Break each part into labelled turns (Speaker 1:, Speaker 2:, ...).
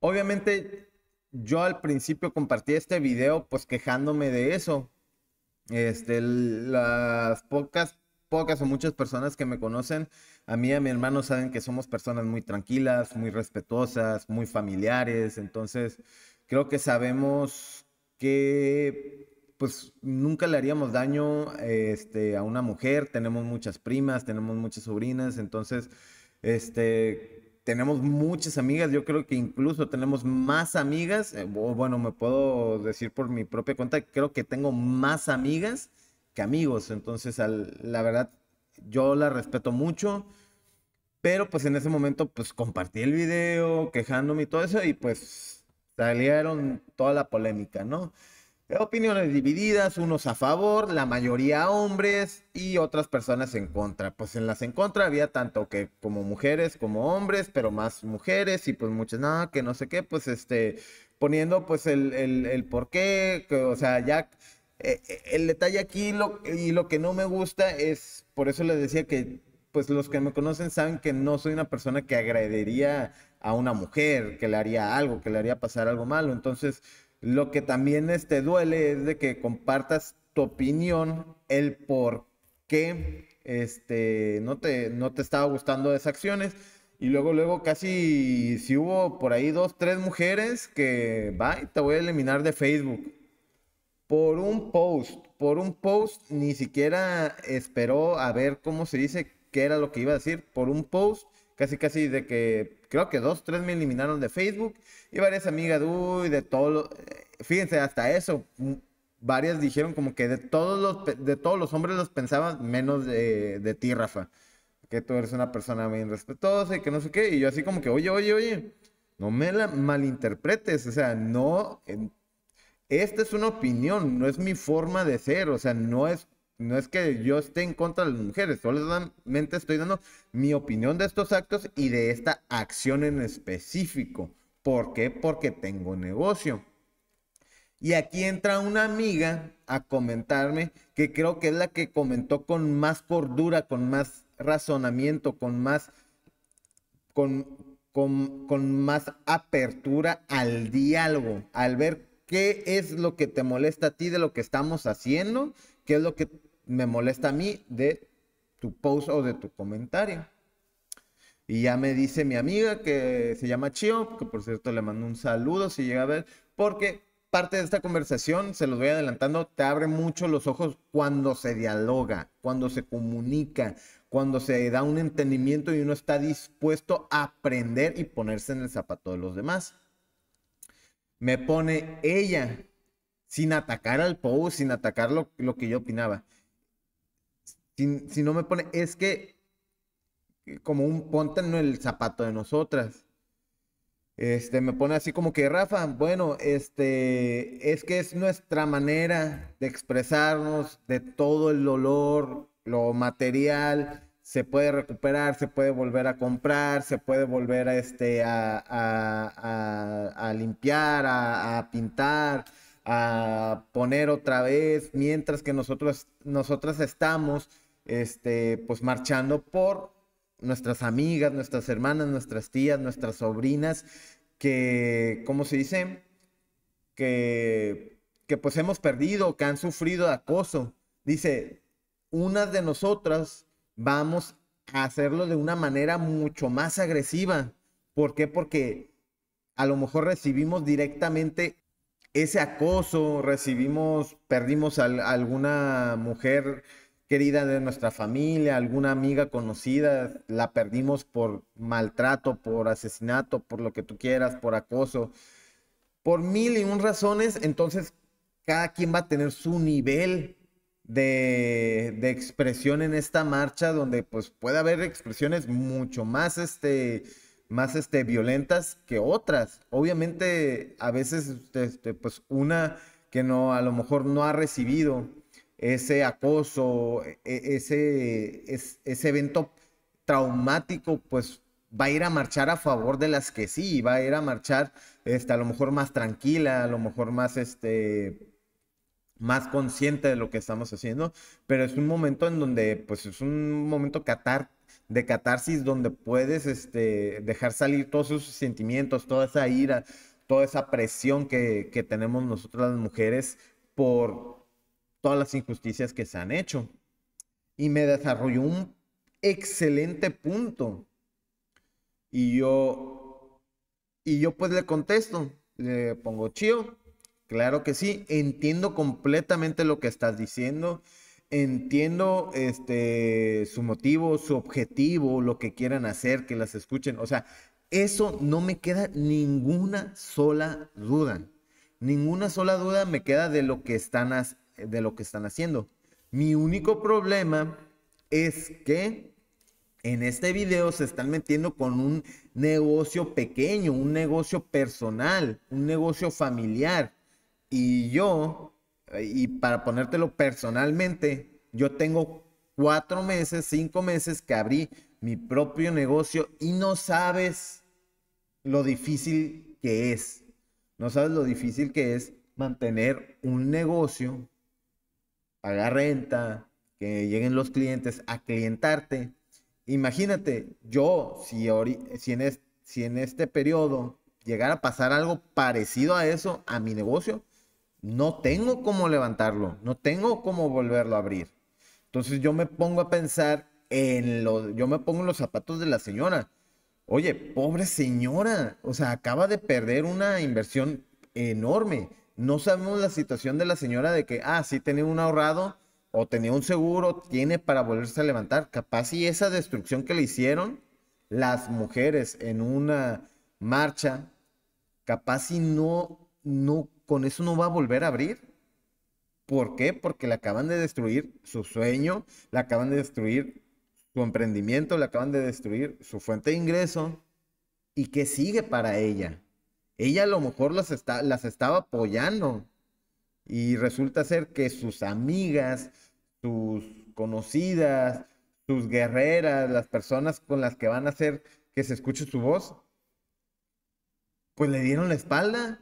Speaker 1: obviamente yo al principio compartí este video pues quejándome de eso. Este, las pocas, pocas o muchas personas que me conocen, a mí y a mi hermano saben que somos personas muy tranquilas, muy respetuosas, muy familiares, entonces creo que sabemos que pues nunca le haríamos daño este, a una mujer, tenemos muchas primas, tenemos muchas sobrinas, entonces este, tenemos muchas amigas, yo creo que incluso tenemos más amigas, eh, bueno, me puedo decir por mi propia cuenta, creo que tengo más amigas que amigos, entonces la verdad yo la respeto mucho, pero pues en ese momento pues compartí el video quejándome y todo eso y pues salieron toda la polémica, ¿no? Opiniones divididas, unos a favor, la mayoría hombres y otras personas en contra. Pues en las en contra había tanto que como mujeres como hombres, pero más mujeres y pues muchas, nada, que no sé qué, pues este, poniendo pues el, por qué, o sea, ya eh, eh, el detalle aquí y lo que no me gusta es, por eso les decía que pues los que me conocen saben que no soy una persona que agrediría a una mujer, que le haría algo, que le haría pasar algo malo. Entonces, lo que también te este, duele es de que compartas tu opinión, el por qué este, no, te, no te estaba gustando esas acciones. Y luego, luego casi si hubo por ahí dos, tres mujeres que va te voy a eliminar de Facebook. Por un post, por un post, ni siquiera esperó a ver cómo se dice qué era lo que iba a decir. Por un post, casi casi de que creo que dos, tres me eliminaron de Facebook y varias amigas, uy, de todo, fíjense, hasta eso, mm, varias dijeron como que de todos los, de todos los hombres los pensaban menos de, de ti, Rafa, que tú eres una persona bien respetuosa y que no sé qué, y yo así como que, oye, oye, oye, no me la malinterpretes, o sea, no, esta es una opinión, no es mi forma de ser, o sea, no es no es que yo esté en contra de las mujeres, solamente estoy dando mi opinión de estos actos y de esta acción en específico. ¿Por qué? Porque tengo negocio. Y aquí entra una amiga a comentarme, que creo que es la que comentó con más cordura, con más razonamiento, con más, con, con, más apertura al diálogo, al ver qué es lo que te molesta a ti de lo que estamos haciendo, qué es lo que me molesta a mí de tu post o de tu comentario. Y ya me dice mi amiga que se llama Chio, que por cierto le mando un saludo si llega a ver, porque parte de esta conversación, se los voy adelantando, te abre mucho los ojos cuando se dialoga, cuando se comunica, cuando se da un entendimiento y uno está dispuesto a aprender y ponerse en el zapato de los demás. Me pone ella, sin atacar al post, sin atacar lo, lo que yo opinaba. Si, no me pone, es que eh, como un ponte en el zapato de nosotras. Este, me pone así como que, Rafa, bueno, este, es que es nuestra manera de expresarnos de todo el dolor, lo material, se puede recuperar, se puede volver a comprar, se puede volver a, este, a, a, a, a limpiar, a, pintar, a poner otra vez, mientras que nosotros, nosotras estamos este, pues marchando por nuestras amigas, nuestras hermanas, nuestras tías, nuestras sobrinas, que, ¿cómo se dice? Que, que pues hemos perdido, que han sufrido acoso. Dice, unas de nosotras vamos a hacerlo de una manera mucho más agresiva. ¿Por qué? Porque a lo mejor recibimos directamente ese acoso, recibimos, perdimos a alguna mujer querida de nuestra familia, alguna amiga conocida, la perdimos por maltrato, por asesinato, por lo que tú quieras, por acoso, por mil y un razones, entonces cada quien va a tener su nivel de, expresión en esta marcha, donde pues puede haber expresiones mucho más este más este, violentas que otras. Obviamente, a veces, este, pues una que no, a lo mejor no ha recibido ese acoso, e, e, ese, ese evento traumático, pues va a ir a marchar a favor de las que sí, va a ir a marchar este, a lo mejor más tranquila, a lo mejor más, este, más consciente de lo que estamos haciendo, pero es un momento en donde, pues es un momento de catarsis donde puedes este, dejar salir todos esos sentimientos, toda esa ira, toda esa presión que, que tenemos nosotras las mujeres por todas las injusticias que se han hecho. Y me desarrolló un excelente punto. Y yo, y yo pues le contesto, le pongo chío. Claro que sí, entiendo completamente lo que estás diciendo, entiendo este su motivo, su objetivo, lo que quieran hacer, que las escuchen, o sea, eso no me queda ninguna sola duda. Ninguna sola duda me queda de lo que están haciendo de lo que están haciendo. Mi único problema es que en este video se están metiendo con un negocio pequeño, un negocio personal, un negocio familiar. Y yo, y para ponértelo personalmente, yo tengo cuatro meses, cinco meses que abrí mi propio negocio y no sabes lo difícil que es. No sabes lo difícil que es mantener un negocio pagar renta, que lleguen los clientes a clientarte. Imagínate, yo, si, si, en, este, periodo llegara a pasar algo parecido a eso a mi negocio, no tengo cómo levantarlo, no tengo cómo volverlo a abrir. Entonces yo me pongo a pensar en lo yo me pongo en los zapatos de la señora. Oye, pobre señora, o sea, acaba de perder una inversión enorme no sabemos la situación de la señora de que, ah, sí tenía un ahorrado o tenía un seguro, tiene para volverse a levantar. Capaz y esa destrucción que le hicieron las mujeres en una marcha, capaz y no, no, con eso no va a volver a abrir. ¿Por qué? Porque le acaban de destruir su sueño, le acaban de destruir su emprendimiento, le acaban de destruir su fuente de ingreso. ¿Y qué sigue para ella? Ella a lo mejor las, está, las estaba apoyando. Y resulta ser que sus amigas, sus conocidas, sus guerreras, las personas con las que van a hacer que se escuche su voz, pues le dieron la espalda.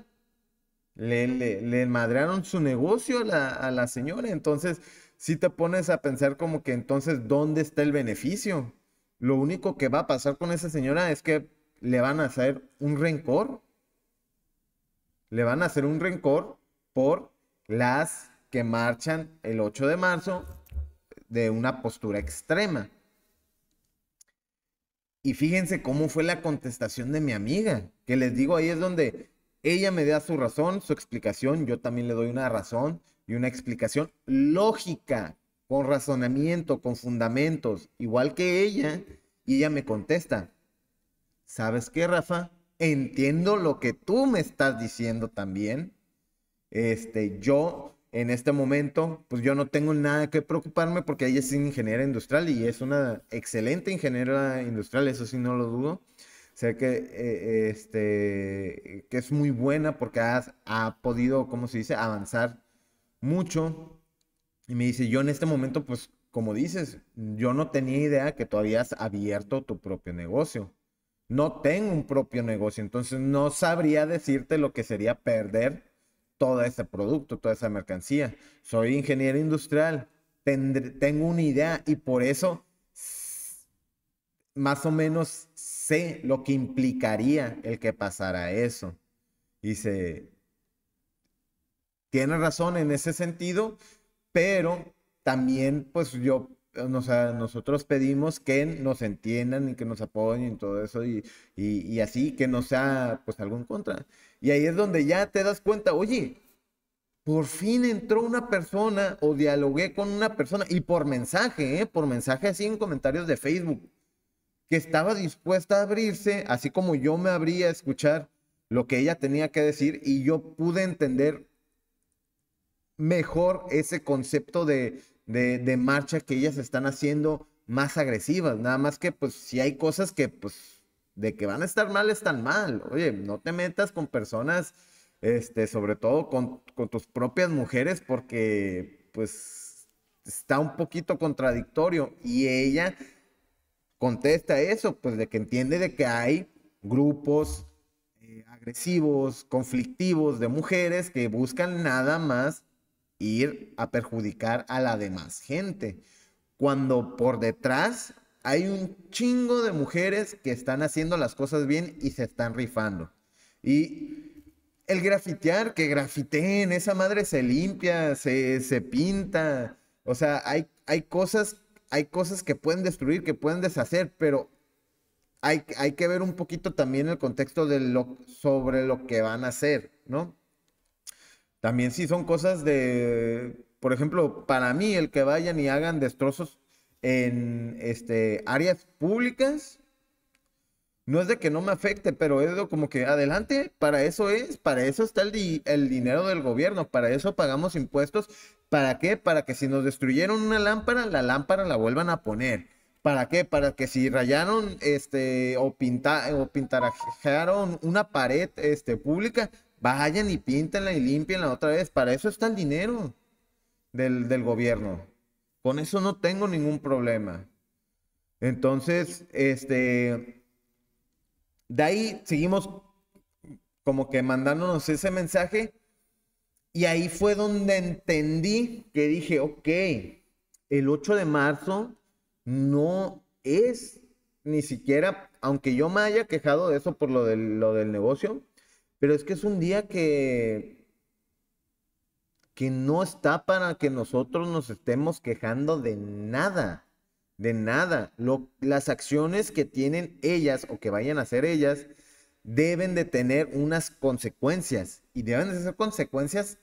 Speaker 1: Le, le, madrearon su negocio a la, señora. Entonces, si te pones a pensar como que entonces, ¿dónde está el beneficio? Lo único que va a pasar con esa señora es que le van a hacer un rencor le van a hacer un rencor por las que marchan el 8 de marzo de una postura extrema. Y fíjense cómo fue la contestación de mi amiga, que les digo, ahí es donde ella me da su razón, su explicación, yo también le doy una razón y una explicación lógica, con razonamiento, con fundamentos, igual que ella, y ella me contesta, ¿sabes qué, Rafa? entiendo lo que tú me estás diciendo también. Este, yo en este momento, pues yo no tengo nada que preocuparme porque ella es ingeniera industrial y es una excelente ingeniera industrial, eso sí no lo dudo. Sé que, eh, este, que es muy buena porque ha podido, ¿cómo se dice?, avanzar mucho. Y me dice, yo en este momento, pues como dices, yo no tenía idea que tú habías abierto tu propio negocio no tengo un propio negocio, entonces no sabría decirte lo que sería perder todo ese producto, toda esa mercancía. Soy ingeniero industrial, tengo una idea y por eso más o menos sé lo que implicaría el que pasara eso. Dice, tiene razón en ese sentido, pero también pues yo nosotros pedimos que nos entiendan y que nos apoyen y todo eso y, así, que no sea pues algo en contra. Y ahí es donde ya te das cuenta, oye, por fin entró una persona o dialogué con una persona y por mensaje, ¿eh? por mensaje así en comentarios de Facebook, que estaba dispuesta a abrirse, así como yo me abría a escuchar lo que ella tenía que decir y yo pude entender mejor ese concepto de de, marcha que ellas están haciendo más agresivas. Nada más que, pues, si hay cosas que, pues, de que van a estar mal, están mal. Oye, no te metas con personas, este, sobre todo con, tus propias mujeres, porque, pues, está un poquito contradictorio. Y ella contesta eso, pues, de que entiende de que hay grupos eh, agresivos, conflictivos de mujeres que buscan nada más ir a perjudicar a la demás gente. Cuando por detrás hay un chingo de mujeres que están haciendo las cosas bien y se están rifando. Y el grafitear, que grafiteen, esa madre se limpia, se, se pinta. O sea, hay, hay, cosas, hay cosas que pueden destruir, que pueden deshacer, pero hay, hay que ver un poquito también el contexto lo, sobre lo que van a hacer, ¿no? También sí son cosas de, por ejemplo, para mí el que vayan y hagan destrozos en este, áreas públicas, no es de que no me afecte, pero es como que adelante, para eso es, para eso está el, dinero del gobierno, para eso pagamos impuestos. ¿Para qué? Para que si nos destruyeron una lámpara, la lámpara la vuelvan a poner. ¿Para qué? Para que si rayaron este, o, pintarajaron una pared este, pública, Vayan y píntenla y limpianla otra vez. Para eso está el dinero del, gobierno. Con eso no tengo ningún problema. Entonces, este, de ahí seguimos como que mandándonos ese mensaje. Y ahí fue donde entendí que dije, ok, el 8 de marzo no es ni siquiera, aunque yo me haya quejado de eso por lo lo del negocio, pero es que es un día que, que no está para que nosotros nos estemos quejando de nada, de nada. las acciones que tienen ellas o que vayan a hacer ellas deben de tener unas consecuencias y deben de ser consecuencias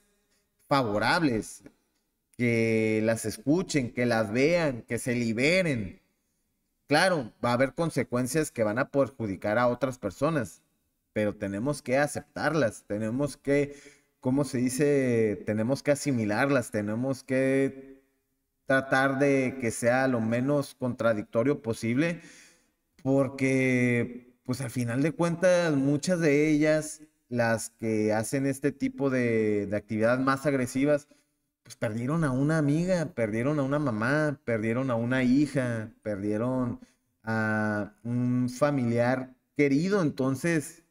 Speaker 1: favorables, que las escuchen, que las vean, que se liberen. Claro, va a haber consecuencias que van a perjudicar a otras personas, pero tenemos que aceptarlas, tenemos que, ¿cómo se dice? Tenemos que asimilarlas, tenemos que tratar de que sea lo menos contradictorio posible, porque pues al final de cuentas muchas de ellas, las que hacen este tipo de, actividades más agresivas, pues perdieron a una amiga, perdieron a una mamá, perdieron a una hija, perdieron a un familiar querido, entonces